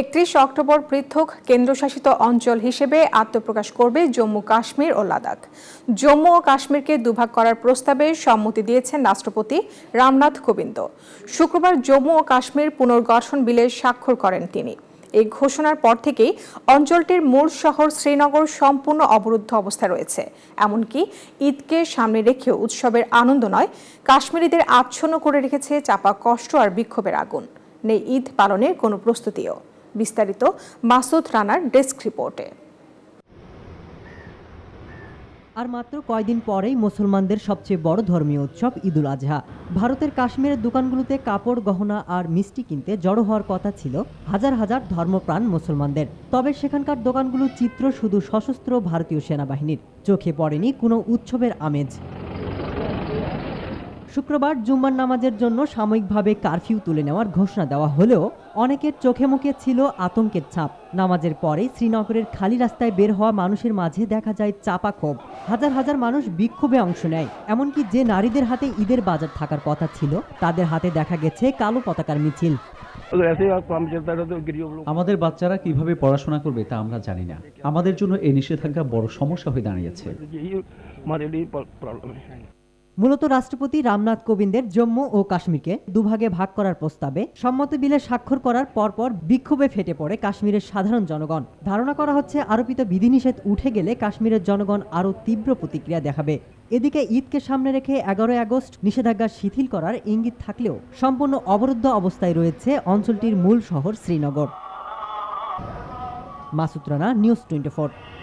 একত্রিশ অক্টোবর পৃথক কেন্দ্রশাসিত অঞ্চল হিসেবে আত্মপ্রকাশ করবে জম্মু কাশ্মীর ও লাদাখ জম্মু ও কাশ্মীরকে দুভাগ করার প্রস্তাবে সম্মতি দিয়েছেন রাষ্ট্রপতি রামনাথ কোবিন্দ শুক্রবার জম্মু ও কাশ্মীর পুনর্গঠন বিলে স্বাক্ষর করেন তিনি এই ঘোষণার পর থেকেই অঞ্চলটির মূল শহর শ্রীনগর সম্পূর্ণ অবরুদ্ধ অবস্থা রয়েছে এমনকি ঈদকে সামনে রেখেও উৎসবের আনন্দ নয় কাশ্মীরিদের আচ্ছন্ন করে রেখেছে চাপা কষ্ট আর বিক্ষোভের আগুন নেই ঈদ পালনের কোনো প্রস্তুতিও বিস্তারিত মাসুদ রানার ডেস্ক রিপোর্টে আর মাত্র কয়দিন পরেই মুসলমানদের সবচেয়ে বড় ধর্মীয় উৎসব ঈদুল আজহা ভারতের কাশ্মীরের দোকানগুলোতে কাপড় গহনা আর মিষ্টি কিনতে জড়ো হওয়ার কথা ছিল হাজার হাজার ধর্মপ্রাণ মুসলমানদের তবে সেখানকার দোকানগুলোর চিত্র শুধু সশস্ত্র ভারতীয় সেনাবাহিনীর চোখে পড়েনি কোনো উৎসবের আমেজ শুক্রবার জুম্মার নামাজের জন্য সাময়িকভাবে কারফিউ তুলে নেওয়ার ঘোষণা দেওয়া হলেও অনেকের চোখে মুখে ছিল আতঙ্কের ছাপ নামাজের পরে শ্রীনগরের খালি রাস্তায় বের হওয়া মানুষের মাঝে দেখা যায় চাপা ক্ষোভ হাজার হাজার মানুষ বিক্ষোভে অংশ নেয় এমনকি যে নারীদের হাতে ঈদের বাজার থাকার কথা ছিল তাদের হাতে দেখা গেছে কালো পতাকার মিছিল আমাদের বাচ্চারা কিভাবে পড়াশোনা করবে তা আমরা জানি না আমাদের জন্য এই নিষেধাজ্ঞা বড় সমস্যা হয়ে দাঁড়িয়েছে মূলত রাষ্ট্রপতি রামনাথ কোবিন্দের জম্মু ও কাশ্মীরকে দুভাগে ভাগ করার প্রস্তাবে সম্মতি বিলে স্বাক্ষর করার পরপর বিক্ষোভে ফেটে পড়ে কাশ্মীরের সাধারণ জনগণ ধারণা করা হচ্ছে আরোপিত বিধিনিষেধ উঠে গেলে কাশ্মীরের জনগণ আরও তীব্র প্রতিক্রিয়া দেখাবে এদিকে ঈদকে সামনে রেখে এগারোই আগস্ট নিষেধাজ্ঞা শিথিল করার ইঙ্গিত থাকলেও সম্পূর্ণ অবরুদ্ধ অবস্থায় রয়েছে অঞ্চলটির মূল শহর শ্রীনগর মাসুদ রানা নিউজ টোয়েন্টি